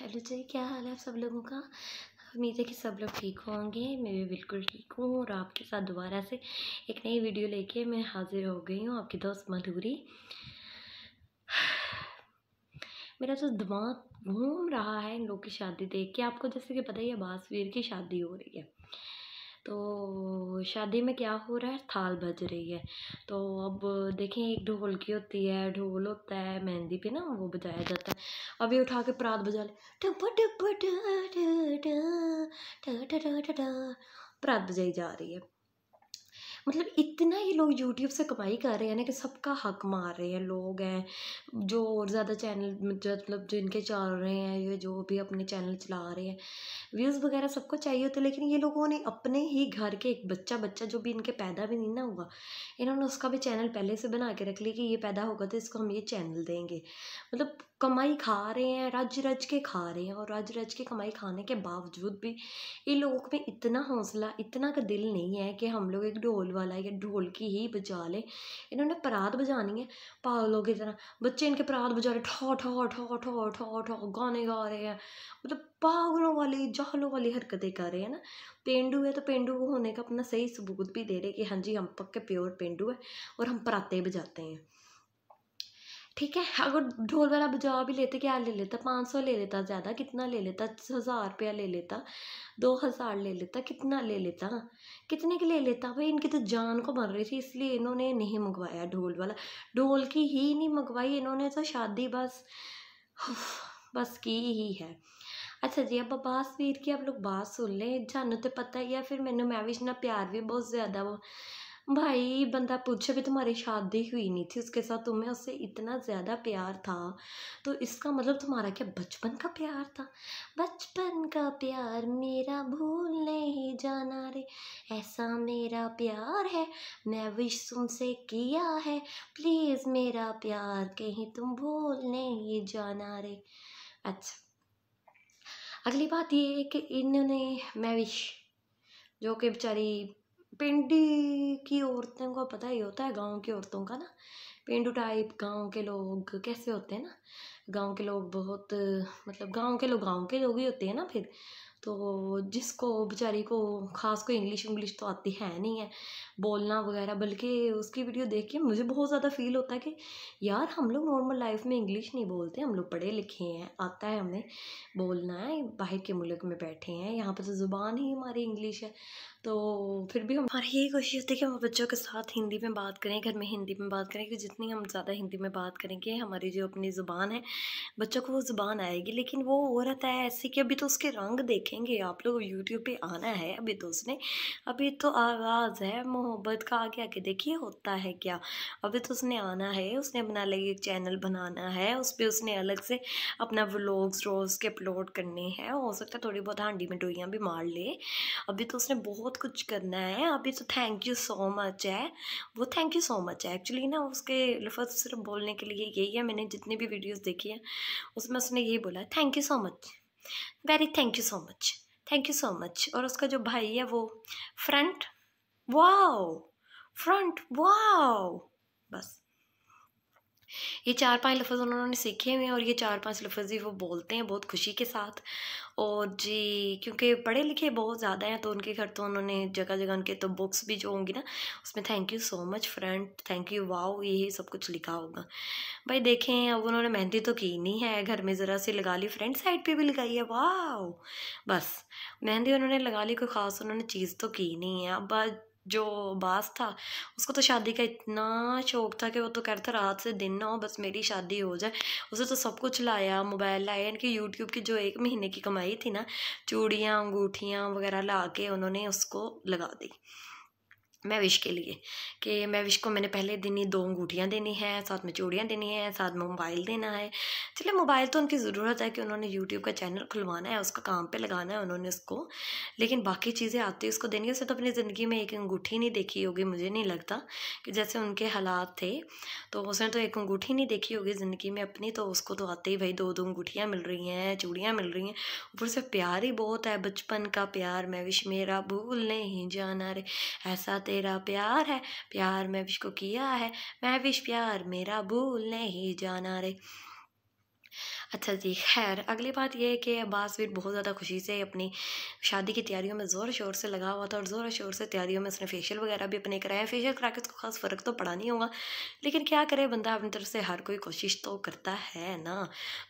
hello जी क्या हाल है आप सब लोगों का उम्मीद है कि सब लोग ठीक होंगे मैं भी बिल्कुल ठीक हूँ और आपके साथ दोबारा से एक नई वीडियो लेके मैं हाज़िर हो गई हूँ आपकी दोस्त मधुरी मेरा जो दिमाग घूम रहा है इन लोग की शादी देख के आपको जैसे कि पता ही है बासवीर की शादी हो रही है तो शादी में क्या हो रहा है थाल बज रही है तो अब देखें एक ढोल की होती है ढोल होता है मेहंदी पे ना वो बजाया जाता है अभी उठा के प्रात बजा ले प्रात बजाई जा रही है मतलब इतना ही लोग यूट्यूब से कमाई कर रहे हैं ना कि सबका हक मार रहे हैं लोग हैं जो और ज़्यादा चैनल मतलब, मतलब जो इनके चल रहे हैं ये जो भी अपने चैनल चला रहे हैं व्यूज़ वगैरह सबको चाहिए होते लेकिन ये लोगों ने अपने ही घर के एक बच्चा बच्चा जो भी इनके पैदा भी नहीं ना हुआ इन्होंने उसका भी चैनल पहले से बना के रख लिया कि ये पैदा होगा तो इसको हम ये चैनल देंगे मतलब कमाई खा रहे हैं रज रज के खा रहे हैं और रज रज के कमाई खाने के बावजूद भी इन लोगों में इतना हौसला इतना का दिल नहीं है कि हम लोग एक ढोल वाला या ढोल की ही बजा लें इन्होंने परात बजानी है पागलों की तरह बच्चे इनके परात बजा रहे ठो ठो ठो ठो ठो ठो गाने गा रहे हैं मतलब पागलों वाली जाहलों वाली हरकतें कर रहे हैं ना पेंडू है तो पेंडू होने का अपना सही सबूत भी दे रहे कि हाँ जी हम पक्के प्योर पेंडू है और हम पराते बजाते हैं ठीक है अगर ढोल वाला बजा भी लेते क्या ले लेता पाँच सौ ले लेता ज़्यादा कितना ले लेता हज़ार रुपया ले लेता दो हज़ार ले लेता कितना ले लेता कितने की ले लेता भाई इनकी तो जान को मर रही थी इसलिए इन्होंने नहीं मंगवाया ढोल वाला ढोल की ही नहीं मंगवाई इन्होंने तो शादी बस बस की ही है अच्छा जी अब बास वीर की आप लोग बात सुन लें जानू तो पता ही है फिर मैंने मैविश ना प्यार भी बहुत ज़्यादा वो भाई बंदा पूछे भी तुम्हारी शादी हुई नहीं थी उसके साथ तुम्हें उससे इतना ज़्यादा प्यार था तो इसका मतलब तुम्हारा क्या बचपन का प्यार था बचपन का प्यार मेरा भूल नहीं जाना रे ऐसा मेरा प्यार है मैं विश तुमसे किया है प्लीज़ मेरा प्यार कहीं तुम भूल नहीं जाना रे अच्छा अगली बात ये है कि इन्होंने मैं विश जो कि बेचारी पिंडी की औरतों को पता ही होता है गांव की औरतों का ना पेंडू टाइप गांव के लोग कैसे होते हैं ना गांव के लोग बहुत मतलब गांव के लोग गांव के लोग ही होते हैं ना फिर तो जिसको बेचारी को खास कोई इंग्लिश इंग्लिश तो आती है नहीं है बोलना वगैरह बल्कि उसकी वीडियो देख के मुझे बहुत ज़्यादा फील होता है कि यार हम लोग नॉर्मल लाइफ में इंग्लिश नहीं बोलते हम लोग पढ़े लिखे हैं आता है हमें बोलना है बाहर के मुल्क में बैठे हैं यहाँ पर तो ज़ुबान ही हमारी इंग्लिश है तो फिर भी हम हमारी यही कोशिश होती है कि हम बच्चों के साथ हिंदी में बात करें घर में हिंदी में बात करें कि जितनी हम ज़्यादा हिंदी में बात करेंगे हमारी जो अपनी ज़ुबान है बच्चों को वो ज़ुबान आएगी लेकिन वो हो रहता है ऐसे कि अभी तो उसके रंग देखेंगे आप लोग यूट्यूब पर आना है अभी तो उसने अभी तो आगाज़ है मोह मोहब्बत का आगे आगे देखिए होता है क्या अभी तो उसने आना है उसने अपना अलग एक चैनल बनाना है उस पर उसने अलग से अपना व्लॉग्स रोज़ के अपलोड करने हैं हो सकता है थोड़ी बहुत हांडी में डोइयाँ भी मार ले अभी तो उसने बहुत कुछ करना है अभी तो थैंक यू सो मच है वो थैंक यू सो मच है एक्चुअली ना उसके लफ्ज सिर्फ बोलने के लिए यही है मैंने जितनी भी वीडियोज़ देखी है उसमें उसने यही बोला thank you so much very thank you so much thank you so much और उसका जो भाई है वो फ्रंट वाओ फ्रंट वाओ बस ये चार पांच लफ्ज़ उन्होंने सीखे हुए हैं और ये चार पांच लफ्ज़ ही वो बोलते हैं बहुत खुशी के साथ और जी क्योंकि पढ़े लिखे बहुत ज़्यादा हैं तो उनके घर तो उन्होंने जगह जगह उनके तो बुक्स भी जो होंगी ना उसमें thank you so much friend thank you wow ये सब कुछ लिखा होगा भाई देखें अब उन्होंने मेहंदी तो की नहीं है घर में ज़रा सी लगा ली फ्रेंड साइड पर भी लगाई है वाह बस मेहंदी उन्होंने लगा ली कोई ख़ास उन्होंने चीज़ तो की नहीं है अब जो बास था उसको तो शादी का इतना शौक था कि वो तो कहता रात से दिन ना हो बस मेरी शादी हो जाए उसे तो सब कुछ लाया मोबाइल लाया यानी कि यूट्यूब की जो एक महीने की कमाई थी ना चूड़ियाँ अंगूठियाँ वगैरह ला के उन्होंने उसको लगा दी मैं विश के लिए कि मैं विश को मैंने पहले दिन ही दो अंगूठियाँ देनी है साथ में चूड़ियाँ देनी है साथ में मोबाइल देना है चलिए मोबाइल तो उनकी ज़रूरत है कि उन्होंने यूट्यूब का चैनल खुलवाना है उसका काम पे लगाना है उन्होंने उसको लेकिन बाकी चीज़ें आती है उसको देनी है उसने तो अपनी ज़िंदगी में एक अंगूठी नहीं देखी होगी मुझे नहीं लगता कि जैसे उनके हालात थे तो उसने तो एक अंगूठी नहीं देखी होगी ज़िंदगी में अपनी तो उसको तो आते ही भाई दो दो अंगूठियाँ मिल रही हैं चूड़ियाँ मिल रही हैं ऊपर से प्यार ही बहुत है बचपन का प्यार मैं विश मेरा भूल नहीं जाना रे ऐसा तेरा प्यार है प्यार मैं विश को किया है मैं विश प्यार मेरा भूल नहीं जाना रे अच्छा जी खैर अगली बात यह है कि अब्बास वीर बहुत ज़्यादा खुशी से अपनी शादी की तैयारियों में ज़ोर शोर से लगा हुआ था और ज़ोर शोर से तैयारियों में उसने फेशियल वगैरह भी अपने कराए फेशियल करा के उसको खास फ़र्क तो पड़ा नहीं होगा लेकिन क्या करे बंदा अपनी तरफ से हर कोई कोशिश तो करता है ना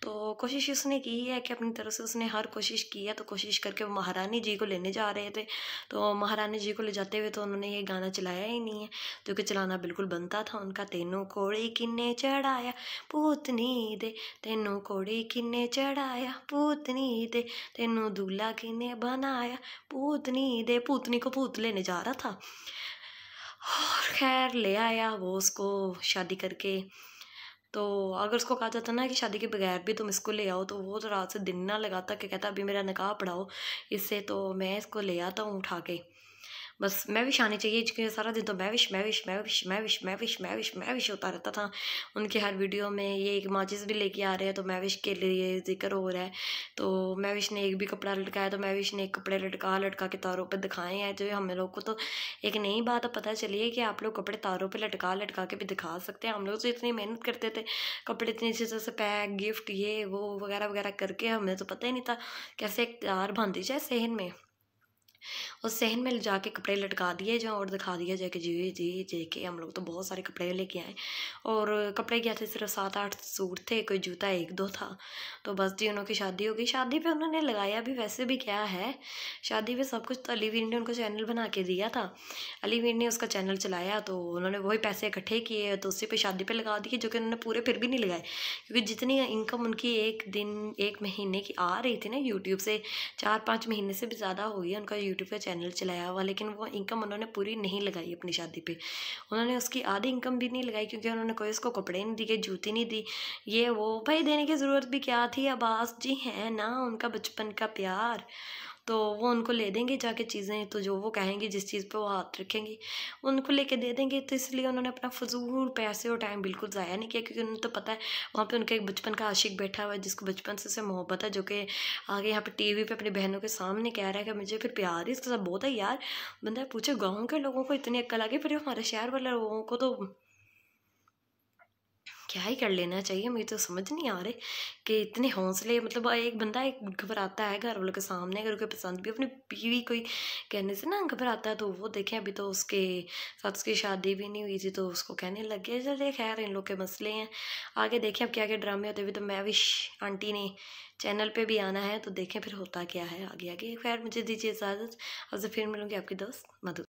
तो कोशिश उसने की है कि अपनी तरफ से उसने हर कोशिश की है तो कोशिश करके वो महारानी जी को लेने जा रहे थे तो महारानी जी को ले जाते हुए तो उन्होंने ये गाना चलाया ही नहीं है जो कि चलाना बिल्कुल बनता था उनका तेनों कोड़ी किन्ने चढ़ाया पूतनी दे तेनों कोड़ी કે કીને ચડાયા પૂતની દે તેન ઉદુલા કીને બનાયા પૂતની દે પૂતની કપૂત લેને જા રહા થા ઓર ખેર લે આયા વો スコ શાદી કરકે તો અગર ઉસકો કહા જાતા થા ના કે શાદી કે બગેર ભી તુમ ઇસકો લે આવો તો વો તો રાત સે દિન ના લગાતા કે કહેતા ابھی મેરા નિકાહ પઢાઓ ઇસે તો મેં ઇસકો લે આતા હું ઉઠાકે बस मैं विश आनी चाहिए क्योंकि सारा दिन तो मैं मैं मैं विश विश विश विश मैं विश मैं विश मैं विश होता रहता था उनके हर वीडियो में ये एक माचिस भी लेके आ रहे हैं तो मैं विश के लिए जिक्र हो रहा है तो मैं विश ने एक भी कपड़ा लटकाया तो मैं विश ने एक कपड़े लटका लटका के तारों पर दिखाए हैं जो हम लोग को तो एक नई बात पता चली है कि आप लोग कपड़े तारों पर लटका लटका के भी दिखा सकते हैं हम लोग तो इतनी मेहनत करते थे कपड़े इतनी अच्छे से पैक गिफ्ट ये वो वगैरह वगैरह करके हमें तो पता ही नहीं था कैसे एक तार बांधी जाए सहन में और सहन में जाके कपड़े लटका दिए जो और दिखा दिया जाए कि जी जी के हम लोग तो बहुत सारे कपड़े लेके आए और कपड़े क्या थे सिर्फ सात आठ सूट थे कोई जूता एक दो था तो बस जी उन्होंने शादी हो गई शादी पे उन्होंने लगाया भी वैसे भी क्या है शादी पे सब कुछ तो अली वीर ने उनको चैनल बना के दिया था अली वीर ने उसका चैनल चलाया तो उन्होंने वही पैसे इकट्ठे किए तो उसी पर शादी पर लगा दिए जो कि उन्होंने पूरे फिर भी नहीं लगाए क्योंकि जितनी इनकम उनकी एक दिन एक महीने की आ रही थी ना यूट्यूब से चार पाँच महीने से भी ज़्यादा हो गई उनका यूट्यूब का चैनल चलाया हुआ लेकिन वो इनकम उन्होंने पूरी नहीं लगाई अपनी शादी पे उन्होंने उसकी आधी इनकम भी नहीं लगाई क्योंकि उन्होंने कोई उसको कपड़े नहीं दिए जूती नहीं दी ये वो भाई देने की ज़रूरत भी क्या थी अब्बास जी हैं ना उनका बचपन का प्यार तो वो उनको ले देंगे जाके चीज़ें तो जो वो कहेंगे जिस चीज़ पे वो हाथ रखेंगी उनको लेके दे देंगे तो इसलिए उन्होंने अपना फजूल पैसे और टाइम बिल्कुल ज़ाया नहीं किया क्योंकि उन्हें तो पता है वहाँ पे उनका एक बचपन का आशिक बैठा हुआ है जिसको बचपन से उसे मोहब्बत है जो कि आगे यहाँ पर टी वी पर अपनी बहनों के सामने कह रहा है कि मुझे फिर प्यार ही इसके साथ बहुत है यार बंदा पूछे गाँव के लोगों को इतनी अक्ल आ गई फिर हमारे शहर वाले लोगों को तो क्या ही कर लेना चाहिए मुझे तो समझ नहीं आ रहे कि इतने हौसले मतलब एक बंदा एक घबराता है घर वालों के सामने अगर कोई पसंद भी अपनी बीवी कोई कहने से ना घबराता है तो वो देखें अभी तो उसके साथ उसकी शादी भी नहीं हुई थी तो उसको कहने लग गया चलिए खैर इन लोग के मसले हैं आगे देखें अब क्या क्या ड्रामे होते भी तो मैं विश आंटी ने चैनल पर भी आना है तो देखें फिर होता क्या है आगे आगे खैर मुझे दीजिए इजाज़त से फिर मिलूँगी आपकी दोस्त मधु